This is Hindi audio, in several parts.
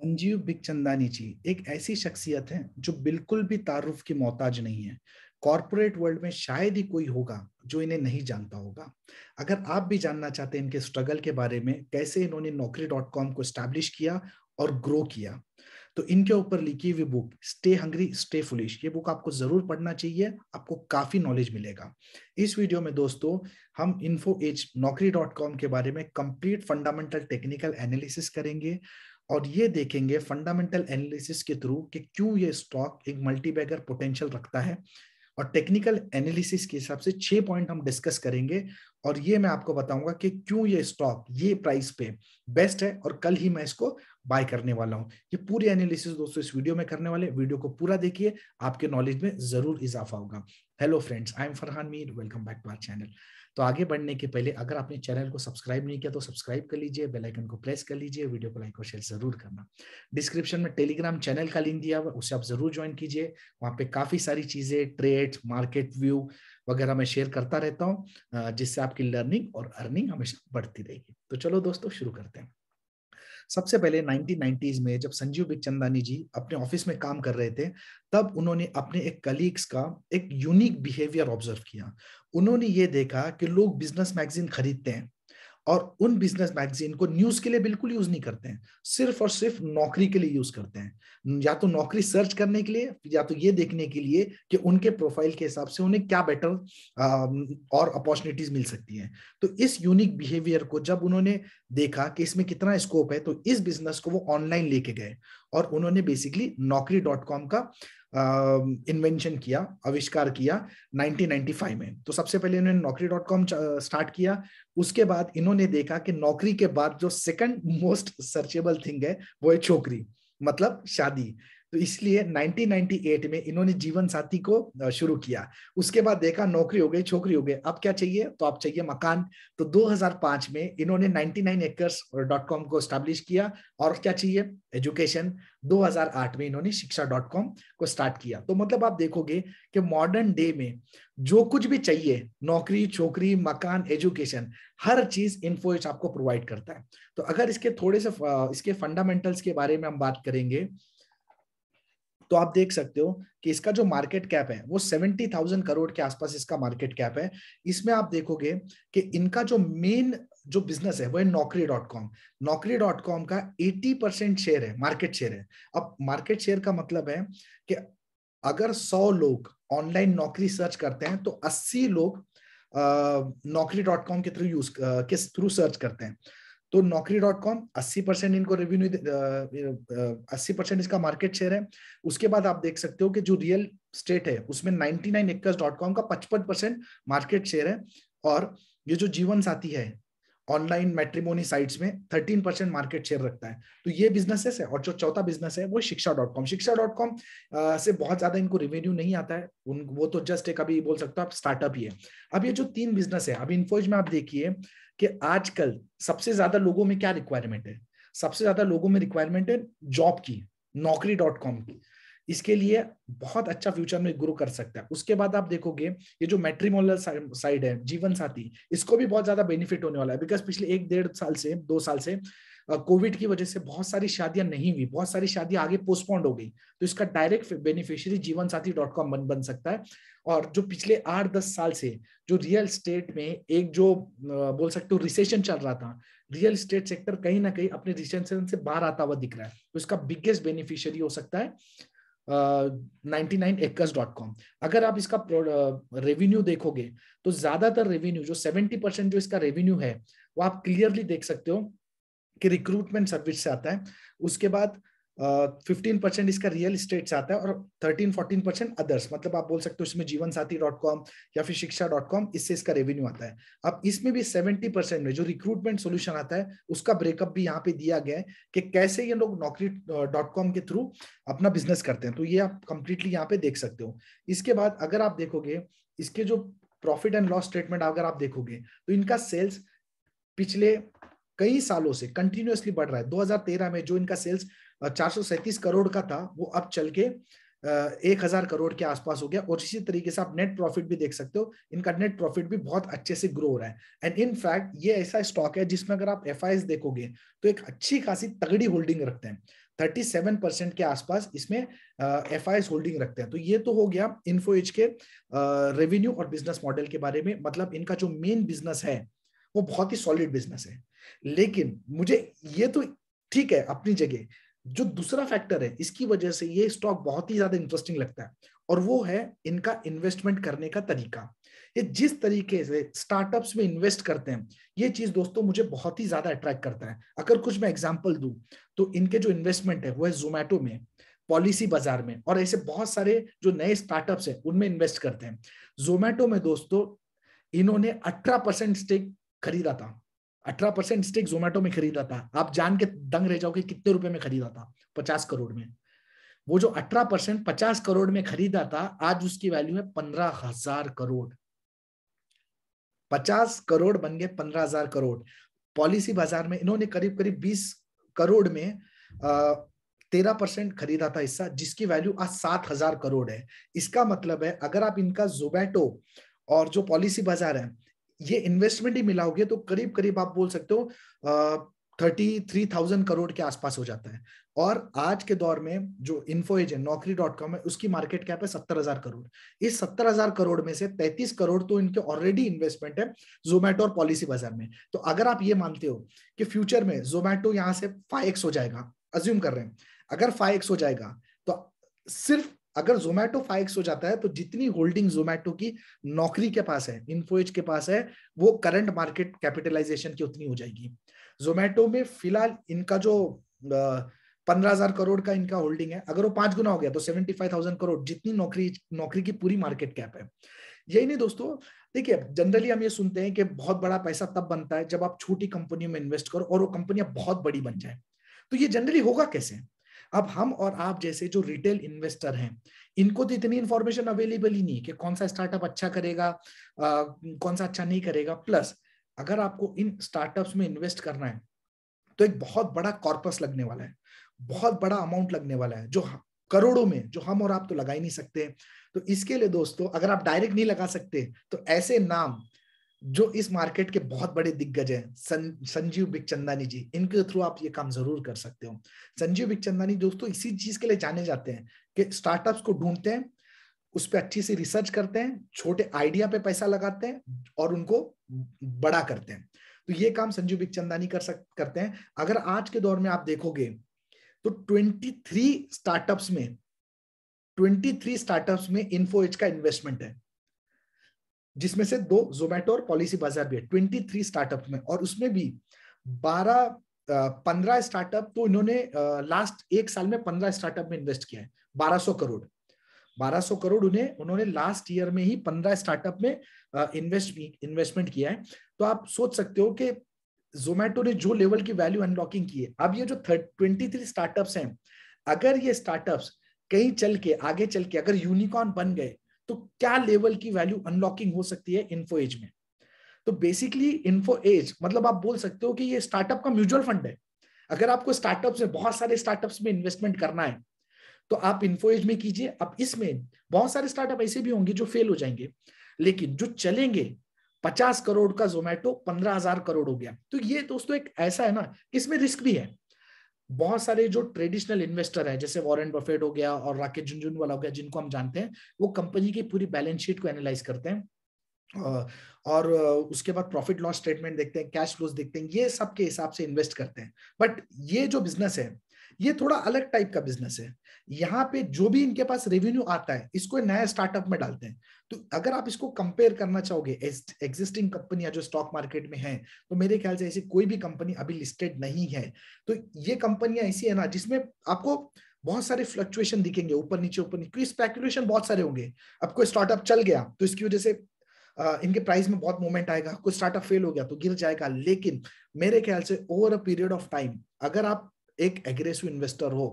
संजीव बिकचंदानी जी एक ऐसी शख्सियत है जो बिल्कुल भी तारुफ की मोहताज नहीं है कॉरपोरेट वर्ल्ड में शायद ही कोई होगा जो इन्हें नहीं जानता होगा अगर आप भी जानना चाहते हैं इनके स्ट्रगल के बारे में कैसे इन्होंने नौकरी डॉट कॉम को स्टैब्लिश किया और ग्रो किया तो इनके ऊपर लिखी हुई book stay hungry stay foolish ये बुक आपको जरूर पढ़ना चाहिए आपको काफी नॉलेज मिलेगा इस वीडियो में दोस्तों हम Info Edge Naukri dot com के बारे में कंप्लीट फंडामेंटल टेक्निकल एनालिसिस करेंगे और ये देखेंगे फंडामेंटल एनालिसिस के थ्रू कि क्यों ये स्टॉक एक मल्टीबैगर पोटेंशियल रखता है और टेक्निकल एनालिसिस के हिसाब से छह पॉइंट हम डिस्कस करेंगे और ये मैं आपको बताऊंगा कि क्यों ये स्टॉक ये प्राइस पे बेस्ट है और कल ही मैं इसको बाय करने वाला हूं ये पूरी एनालिसिस दोस्तों इस वीडियो में करने वाले वीडियो को पूरा देखिए आपके नॉलेज में जरूर इजाफा होगा hello friends I am Farhan Mir welcome back to our channel तो आगे बढ़ने के पहले अगर आपने चैनल को सब्सक्राइब नहीं किया तो सब्सक्राइब कर लीजिए बेल आइकन को प्रेस कर लीजिए वीडियो को लाइक और शेयर जरूर करना डिस्क्रिप्शन में टेलीग्राम चैनल का लिंक दिया हुआ उसे आप जरूर ज्वाइन कीजिए वहाँ पे काफी सारी चीजें ट्रेड मार्केट व्यू वगैरह मैं शेयर करता रहता हूँ जिससे आपकी लर्निंग और अर्निंग हमेशा बढ़ती रहेगी तो चलो दोस्तों शुरू करते हैं सबसे पहले 1990s में जब संजीव बिचंदानी जी अपने ऑफिस में काम कर रहे थे तब उन्होंने अपने एक कलीग्स का एक यूनिक बिहेवियर ऑब्जर्व किया उन्होंने ये देखा कि लोग बिजनेस मैगजीन खरीदते हैं और उन बिजनेस मैगजीन को न्यूज के लिए बिल्कुल यूज नहीं करते हैं सिर्फ और सिर्फ नौकरी के लिए यूज करते हैं या तो नौकरी सर्च करने के लिए या तो ये देखने के लिए कि उनके प्रोफाइल के हिसाब से उन्हें क्या बेटर और अपॉर्चुनिटीज मिल सकती हैं तो इस यूनिक बिहेवियर को जब उन्होंने देखा कि इसमें कितना स्कोप है तो इस बिजनेस को वो ऑनलाइन लेके गए और उन्होंने बेसिकली नौकरी डॉट कॉम का इन्वेंशन uh, किया आविष्कार किया 1995 में तो सबसे पहले इन्होंने नौकरी डॉट कॉम स्टार्ट किया उसके बाद इन्होंने देखा कि नौकरी के बाद जो सेकंड मोस्ट सर्चेबल थिंग है वो है छोकरी मतलब शादी तो इसलिए 1998 में इन्होंने जीवन साथी को शुरू किया उसके बाद देखा नौकरी हो गई छोकरी हो गई अब क्या चाहिए तो आप चाहिए मकान तो 2005 में इन्होंने 99 एकर्स डॉट कॉम को स्टैब्लिश किया और क्या चाहिए एजुकेशन 2008 में इन्होंने शिक्षा डॉट कॉम को स्टार्ट किया तो मतलब आप देखोगे कि मॉडर्न डे में जो कुछ भी चाहिए नौकरी छोकरी मकान एजुकेशन हर चीज इन्फोएच आपको प्रोवाइड करता है तो अगर इसके थोड़े से इसके फंडामेंटल्स के बारे में हम बात करेंगे तो आप देख सकते हो कि इसका जो मार्केट कैप है वो सेवेंटी थाउजेंड करोड़ के आसपास इसका मार्केट कैप है इसमें आप देखोगे कि इनका जो मेन जो बिजनेस है वो है Naukri dot com Naukri dot com का एटी परसेंट शेयर है मार्केट शेयर है अब मार्केट शेयर का मतलब है कि अगर सौ लोग ऑनलाइन नौकरी सर्च करते हैं तो अस्सी लोग नौकरी डॉट कॉम के थ्रू यूज के थ्रू सर्च करते हैं तो नौकरी डॉट कॉम अस्सी परसेंट इनको रेवेन्यू अस्सी परसेंट इसका मार्केट शेयर है उसके बाद आप देख सकते हो कि जो रियल स्टेट है उसमें ninety nine acres dot com का पचपन परसेंट मार्केट शेयर है और ये जो जीवन साथी है ऑनलाइन मैट्रिमोनी साइट्स में थर्टीन परसेंट मार्केट शेयर रखता है तो ये बिजनेसेस है और जो चौथा बिजनेस है वो Shiksha dot com Shiksha dot com से बहुत ज्यादा इनको रेवेन्यू नहीं आता है उन वो तो जस्ट एक अभी बोल सकते हो आप स्टार्टअप ही है अब ये जो तीन बिजनेस है अब इन्फोज में आप देखिए कि आजकल सबसे ज्यादा लोगों में क्या रिक्वायरमेंट है सबसे ज्यादा लोगों में रिक्वायरमेंट है जॉब की नौकरी डॉट कॉम की इसके लिए बहुत अच्छा फ्यूचर में ग्रो कर सकता है उसके बाद आप देखोगे ये जो मेट्रीमोनल साइड है जीवन साथी इसको भी बहुत ज्यादा बेनिफिट होने वाला है बिकॉज पिछले एक डेढ़ साल से दो साल से कोविड की वजह से बहुत सारी शादियां नहीं हुई बहुत सारी शादियां आगे पोस्टपोन्ड हो गई तो इसका डायरेक्ट बेनिफिशियरी जीवन साथी डॉट कॉम बन बन सकता है और जो पिछले आठ दस साल से जो रियल स्टेट में एक जो बोल सकते हो रिसेशन चल रहा था रियल स्टेट सेक्टर कहीं ना कहीं अपने रिसेशन से बाहर आता हुआ दिख रहा है तो इसका बिगेस्ट बेनिफिशियरी हो सकता है ninety nine acres dot com अगर आप इसका रेवेन्यू देखोगे तो ज्यादातर रेवेन्यू जो सेवेंटी परसेंट जो इसका रेवेन्यू है वो आप क्लियरली देख सकते हो कि रिक्रूटमेंट सर्विस से आता है उसके बाद फिफ्टीन uh, परसेंट इसका रियल इस्टेट से आता है और थर्टीन फोर्टीन परसेंट अदर्स मतलब आप बोल सकते हो इसमें जीवन साथी डॉट कॉम या फिर शिक्षा डॉट कॉम इससे इसका रेवेन्यू आता है अब इसमें भी सेवेंटी परसेंट में जो रिक्रूटमेंट सोल्यूशन आता है उसका ब्रेकअप भी यहाँ पे दिया गया है कि कैसे ये लोग नौकरी डॉट कॉम के थ्रू अपना बिजनेस करते हैं तो ये आप कंप्लीटली यहाँ पे देख सकते हो इसके बाद अगर आप देखोगे इसके जो प्रॉफिट एंड लॉस स्टेटमेंट अगर आप देखोगे तो इनका सेल्स पिछले कई सालों से कंटिन्यूसली बढ़ रहा है 2013 में जो इनका सेल्स चार करोड़ का था वो अब चल के एक हजार करोड़ के आसपास हो गया और इसी तरीके से आप नेट प्रॉफिट भी देख सकते हो इनका नेट प्रॉफिट भी बहुत अच्छे से ग्रो हो रहा है एंड इन फैक्ट ये ऐसा स्टॉक है जिसमें अगर आप एफ देखोगे तो एक अच्छी खासी तगड़ी होल्डिंग रखते हैं 37 परसेंट के आसपास इसमें एफ होल्डिंग रखते हैं तो ये तो हो गया इन्फो के रेवेन्यू और बिजनेस मॉडल के बारे में मतलब इनका जो मेन बिजनेस है वो बहुत ही सॉलिड बिजनेस है लेकिन मुझे ये तो ठीक है अपनी जगह जो दूसरा फैक्टर है इसकी वजह से ये स्टॉक बहुत ही ज्यादा इंटरेस्टिंग लगता है और वो है इनका इन्वेस्टमेंट करने का तरीका ये जिस तरीके से स्टार्टअप्स में इन्वेस्ट करते हैं ये चीज दोस्तों मुझे बहुत ही ज्यादा अट्रैक्ट करता है अगर कुछ मैं एग्जाम्पल दू तो इनके जो इन्वेस्टमेंट है वो है जोमेटो में पॉलिसी बाजार में और ऐसे बहुत सारे जो नए स्टार्टअप्स हैं उनमें इन्वेस्ट करते हैं जोमेटो में दोस्तों इन्होंने अठारह परसेंट स्टेक खरीदा था अठारह परसेंट स्टेक जोमेटो में खरीदा था आप जान के दंग रह जाओगे कितने रुपए में खरीदा था पचास करोड़ में वो जो अठारह परसेंट पचास करोड़ में खरीदा था आज उसकी वैल्यू है पंद्रह हजार करोड़ पचास करोड़ बन गए पंद्रह हजार करोड़ पॉलिसी बाजार में इन्होंने करीब करीब बीस करोड़ में तेरह परसेंट खरीदा था हिस्सा जिसकी वैल्यू आज सात हजार करोड़ है इसका मतलब है अगर आप इनका जोबैटो और जो पॉलिसी बाजार है ये इन्वेस्टमेंट ही मिलाओगे तो करीब करीब आप बोल सकते हो थर्टी थ्री थाउजेंड करोड़ के आसपास हो जाता है और आज के दौर में जो इन्फो एज है नौकरी डॉट कॉम है उसकी मार्केट कैप है सत्तर हजार करोड़ इस सत्तर हजार करोड़ में से तैतीस करोड़ तो इनके ऑलरेडी इन्वेस्टमेंट है जोमेटो और पॉलिसी बाजार में तो अगर आप ये मानते हो कि फ्यूचर में जोमेटो यहां से फाइव हो जाएगा अज्यूम कर रहे हैं अगर फाइव हो जाएगा तो सिर्फ अगर जोमैटो फाइक्स हो जाता है तो जितनी होल्डिंग जोमैटो की नौकरी के पास है इन्फोएज के पास है वो करंट मार्केट कैपिटलाइजेशन की उतनी हो जाएगी जोमैटो में फिलहाल इनका जो पंद्रह हजार करोड़ का इनका होल्डिंग है अगर वो पांच गुना हो गया तो सेवेंटी फाइव थाउजेंड करोड़ जितनी नौकरी नौकरी की पूरी मार्केट कैप है यही नहीं दोस्तों देखिए जनरली हम ये सुनते हैं कि बहुत बड़ा पैसा तब बनता है जब आप छोटी कंपनियों में इन्वेस्ट करो और वो कंपनियां बहुत बड़ी बन जाए तो ये जनरली होगा कैसे अब हम और आप जैसे जो रिटेल इन्वेस्टर हैं इनको तो इतनी इन्फॉर्मेशन अवेलेबल ही नहीं कि कौन सा स्टार्टअप अच्छा करेगा आ, कौन सा अच्छा नहीं करेगा प्लस अगर आपको इन स्टार्टअप्स में इन्वेस्ट करना है तो एक बहुत बड़ा कॉर्पस लगने वाला है बहुत बड़ा अमाउंट लगने वाला है जो करोड़ों में जो हम और आप तो लगा ही नहीं सकते तो इसके लिए दोस्तों अगर आप डायरेक्ट नहीं लगा सकते तो ऐसे नाम जो इस मार्केट के बहुत बड़े दिग्गज हैं सं, संजीव बिकचंदानी जी इनके थ्रू आप ये काम जरूर कर सकते हो संजीव बिकचंदानी दोस्तों इसी चीज के लिए जाने जाते हैं कि स्टार्टअप्स को ढूंढते हैं उस पर अच्छी सी रिसर्च करते हैं छोटे आइडिया पे पैसा लगाते हैं और उनको बड़ा करते हैं तो ये काम संजीव बिकचंदानी कर सक करते हैं अगर आज के दौर में आप देखोगे तो ट्वेंटी थ्री स्टार्टअप्स में ट्वेंटी थ्री स्टार्टअप्स में इन्फो का इन्वेस्टमेंट है जिसमें से दो जोमेटो और पॉलिसी बाजार भी है ट्वेंटी थ्री स्टार्टअप में और उसमें भी बारह पंद्रह स्टार्टअप तो इन्होंने लास्ट एक साल में पंद्रह स्टार्टअप में इन्वेस्ट किया है बारह सौ करोड़ बारह सौ करोड़ उन्हें उन्होंने लास्ट ईयर में ही पंद्रह स्टार्टअप में इन्वेस्ट इन्वेस्टमेंट किया है तो आप सोच सकते हो कि जोमेटो ने जो लेवल की वैल्यू अनलॉकिंग की है अब ये जो ट्वेंटी थ्री स्टार्टअप्स हैं अगर ये स्टार्टअप्स कहीं चल के आगे चल के अगर यूनिकॉर्न बन गए तो क्या लेवल की वैल्यू अनलॉकिंग हो सकती है इन्फो एज में तो बेसिकली इन्फो एज मतलब आप बोल सकते हो कि ये स्टार्टअप का म्यूचुअल फंड है अगर आपको स्टार्टअप में बहुत सारे स्टार्टअप्स में इन्वेस्टमेंट करना है तो आप इन्फो एज में कीजिए अब इसमें बहुत सारे स्टार्टअप ऐसे भी होंगे जो फेल हो जाएंगे लेकिन जो चलेंगे पचास करोड़ का जोमेटो पंद्रह हजार करोड़ हो गया तो ये दोस्तों एक ऐसा है ना इसमें रिस्क भी है बहुत सारे जो ट्रेडिशनल इन्वेस्टर है जैसे वॉरेन बफेट हो गया और राकेश झुंझुन वाला हो गया जिनको हम जानते हैं वो कंपनी की पूरी बैलेंस शीट को एनालाइज करते हैं और उसके बाद प्रॉफिट लॉस स्टेटमेंट देखते हैं कैश फ्लोज देखते हैं ये सब के हिसाब से इन्वेस्ट करते हैं बट ये जो बिजनेस है ये थोड़ा अलग टाइप का बिजनेस है यहाँ पे जो भी इनके पास रेवेन्यू आता है इसको नया स्टार्टअप में डालते हैं तो अगर आप इसको कंपेयर करना चाहोगे एग्जिस्टिंग कंपनियां जो स्टॉक मार्केट में हैं तो मेरे ख्याल से ऐसी कोई भी कंपनी अभी लिस्टेड नहीं है तो ये कंपनियां ऐसी है ना जिसमें आपको बहुत सारे फ्लक्चुएशन दिखेंगे ऊपर नीचे ऊपर नीचे स्पेकुलेशन बहुत सारे होंगे अब कोई स्टार्टअप चल गया तो इसकी वजह से इनके प्राइस में बहुत मूवमेंट आएगा कोई स्टार्टअप फेल हो गया तो गिर जाएगा लेकिन मेरे ख्याल से over a period of time अगर आप एक एग्रेसिव इन्वेस्टर हो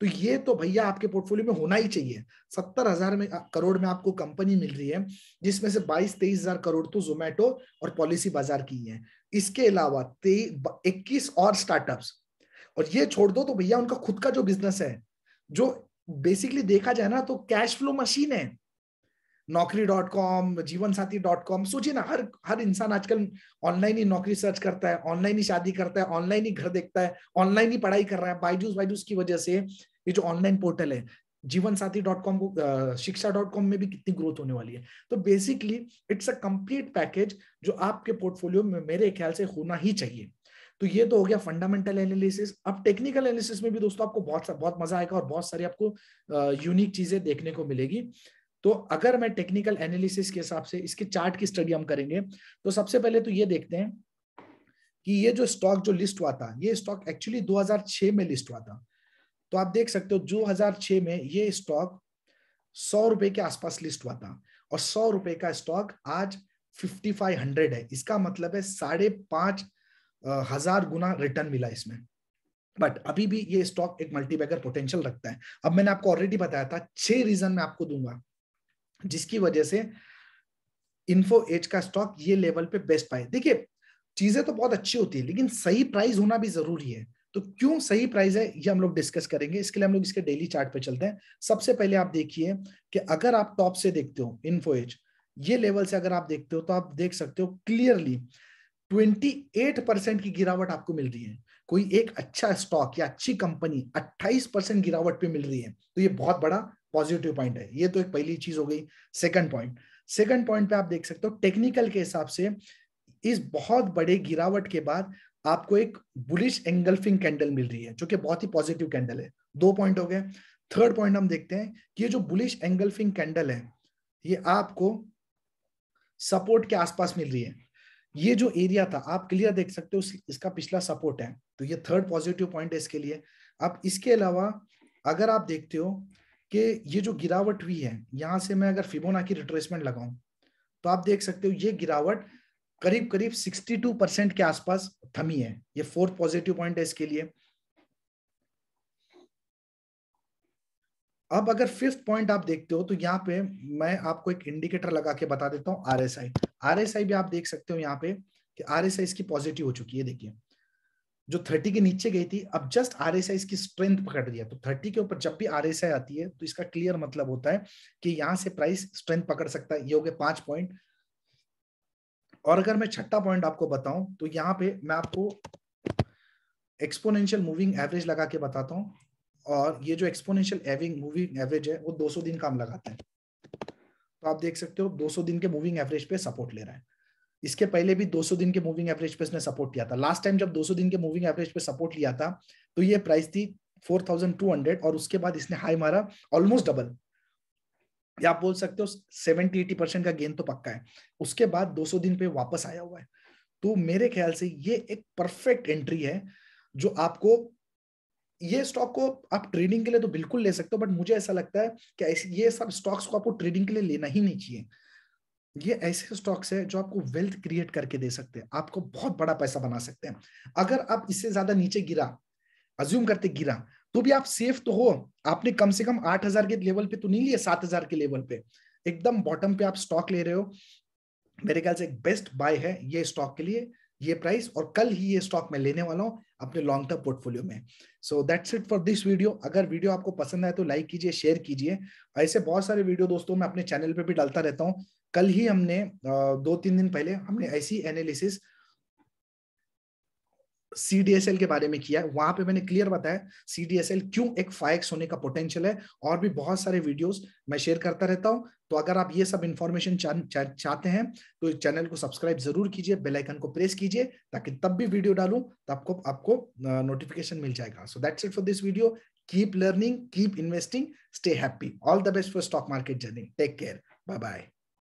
तो ये तो भैया आपके पोर्टफोलियो में होना ही चाहिए सत्तर हजार में करोड़ में आपको कंपनी मिल रही है जिसमें से बाईस तेईस हजार करोड़ तो जोमेटो और पॉलिसी बाजार की है इसके अलावा इक्कीस और स्टार्टअप्स और ये छोड़ दो तो भैया उनका खुद का जो बिजनेस है जो बेसिकली देखा जाए ना तो कैश फ्लो मशीन है नौकरी डॉट कॉम जीवन साथी डॉट कॉम सोचिए ना हर हर इंसान आजकल ऑनलाइन ही नौकरी सर्च करता है ऑनलाइन ही शादी करता है ऑनलाइन ही घर देखता है ऑनलाइन ही पढ़ाई कर रहा है बाइजूस बाइजूस की वजह से ये जो ऑनलाइन पोर्टल है जीवन साथी डॉट कॉम को शिक्षा डॉट कॉम में भी कितनी ग्रोथ होने वाली है तो basically it's a complete package जो आपके पोर्टफोलियो में मेरे ख्याल से होना ही चाहिए तो ये तो हो गया फंडामेंटल एनालिसिस अब टेक्निकल एनालिसिस में भी दोस्तों आपको बहुत बहुत मजा आएगा और बहुत सारी आपको यूनिक चीजें देखने को मिलेगी तो अगर मैं टेक्निकल एनालिसिस के हिसाब से इसके चार्ट की स्टडी हम करेंगे तो सबसे पहले तो ये देखते हैं कि ये जो स्टॉक जो लिस्ट हुआ था ये स्टॉक एक्चुअली 2006 में लिस्ट हुआ था तो आप देख सकते हो हजार 2006 में ये स्टॉक सौ रुपए के आसपास लिस्ट हुआ था और सौ रुपए का स्टॉक आज फिफ्टी फाइव हंड्रेड है इसका मतलब है साढ़े पांच हजार गुना रिटर्न मिला इसमें बट अभी भी ये स्टॉक एक मल्टीबैगर पोटेंशियल रखता है अब मैंने आपको ऑलरेडी बताया था छह रीजन मैं आपको दूंगा जिसकी वजह से इन्फो एज का स्टॉक ये लेवल पे बेस्ट पाए देखिए चीजें तो बहुत अच्छी होती है लेकिन सही प्राइस होना भी जरूरी है तो क्यों सही प्राइस है ये हम लोग डिस्कस करेंगे इसके लिए हम लोग इसके डेली चार्ट पे चलते हैं सबसे पहले आप देखिए कि अगर आप टॉप से देखते हो इन्फो एज ये लेवल से अगर आप देखते हो तो आप देख सकते हो क्लियरली 28 परसेंट की गिरावट आपको मिल रही है कोई एक अच्छा स्टॉक या अच्छी कंपनी 28 परसेंट गिरावट पे मिल रही है तो ये बहुत बड़ा पॉजिटिव पॉइंट है ये तो एक पहली चीज हो गई सेकंड पॉइंट सेकंड पॉइंट पे आप देख सकते हो टेक्निकल के हिसाब से इस बहुत बड़े गिरावट के बाद आपको एक बुलिश एंगल्फिंग कैंडल मिल रही है जो कि बहुत ही पॉजिटिव कैंडल है दो पॉइंट हो गए थर्ड पॉइंट हम देखते हैं कि ये जो बुलिश एंगल्फिंग कैंडल है ये आपको सपोर्ट के आसपास मिल रही है ये जो एरिया था आप क्लियर देख सकते हो इसका पिछला सपोर्ट है तो ये थर्ड पॉजिटिव पॉइंट है इसके लिए अब इसके अलावा अगर आप देखते हो कि ये जो गिरावट हुई है यहाँ से मैं अगर फिबोना की रिट्रेसमेंट लगाऊं तो आप देख सकते हो ये गिरावट करीब करीब 62 परसेंट के आसपास थमी है ये फोर्थ पॉजिटिव पॉइंट है इसके लिए अब अगर फिफ्थ पॉइंट आप देखते हो तो यहाँ पे मैं आपको एक इंडिकेटर लगा के बता देता हूँ R S I R S I भी आप देख सकते हो यहाँ पे कि आर एस आई इसकी पॉजिटिव हो चुकी है देखिए जो थर्टी के नीचे गई थी अब जस्ट आर एस आई इसकी स्ट्रेंथ पकड़ रही है तो थर्टी के ऊपर जब भी आर एस आई आती है तो इसका क्लियर मतलब होता है कि यहाँ से प्राइस स्ट्रेंथ पकड़ सकता है ये हो गया पांच पॉइंट और अगर मैं छठा पॉइंट आपको बताऊं तो यहाँ पे मैं आपको एक्सपोनेंशियल मूविंग एवरेज लगा के बताता हूँ और ये जो एक्सपोनेंशियल एविंग मूविंग एवरेज है वो 200 दिन काम लगाते हैं तो आप देख सकते हो 200 दिन के मूविंग एवरेज पे सपोर्ट ले रहा है इसके पहले भी 200 दिन के मूविंग एवरेज पे इसने सपोर्ट लिया था लास्ट टाइम जब 200 दिन के मूविंग एवरेज पे सपोर्ट लिया था तो ये प्राइस थी 4200 और उसके बाद इसने हाई मारा ऑलमोस्ट डबल या आप बोल सकते हो सेवेंटी एटी परसेंट का गेन तो पक्का है उसके बाद 200 दिन पे वापस आया हुआ है तो मेरे ख्याल से ये एक परफेक्ट एंट्री है जो आपको ये स्टॉक को आप ट्रेडिंग के लिए तो बिल्कुल ले सकते हो बट मुझे ऐसा लगता है कि ये सब स्टॉक्स को आपको ट्रेडिंग के लिए लेना ही नहीं चाहिए ये ऐसे स्टॉक्स है जो आपको वेल्थ क्रिएट करके दे सकते हैं आपको बहुत बड़ा पैसा बना सकते हैं अगर आप इससे ज्यादा नीचे गिरा अज्यूम करते गिरा तो भी आप सेफ तो हो आपने कम से कम आठ हजार के लेवल पे तो नहीं लिए सात हजार के लेवल पे एकदम बॉटम पे आप स्टॉक ले रहे हो मेरे ख्याल से एक बेस्ट बाय है ये स्टॉक के लिए ये प्राइस और कल ही ये स्टॉक मैं लेने वाला हूँ अपने लॉन्ग टर्म पोर्टफोलियो में so that's it for this video अगर वीडियो आपको पसंद आए तो लाइक कीजिए शेयर कीजिए ऐसे बहुत सारे वीडियो दोस्तों मैं अपने चैनल पर भी डालता रहता हूँ कल ही हमने दो तीन दिन पहले हमने ऐसी एनालिसिस सीडीएसएल के बारे में किया है वहां पे मैंने क्लियर बताया सीडीएसएल क्यों एक फाइव होने का पोटेंशियल है और भी बहुत सारे वीडियोस मैं शेयर करता रहता हूं तो अगर आप ये सब इन्फॉर्मेशन चा, चा, चाहते हैं तो इस चैनल को सब्सक्राइब जरूर कीजिए बेल आइकन को प्रेस कीजिए ताकि तब भी वीडियो डालू तो आपको आपको नोटिफिकेशन मिल जाएगा so that's it for this video keep learning keep investing stay happy all the best for stock market journey take care bye bye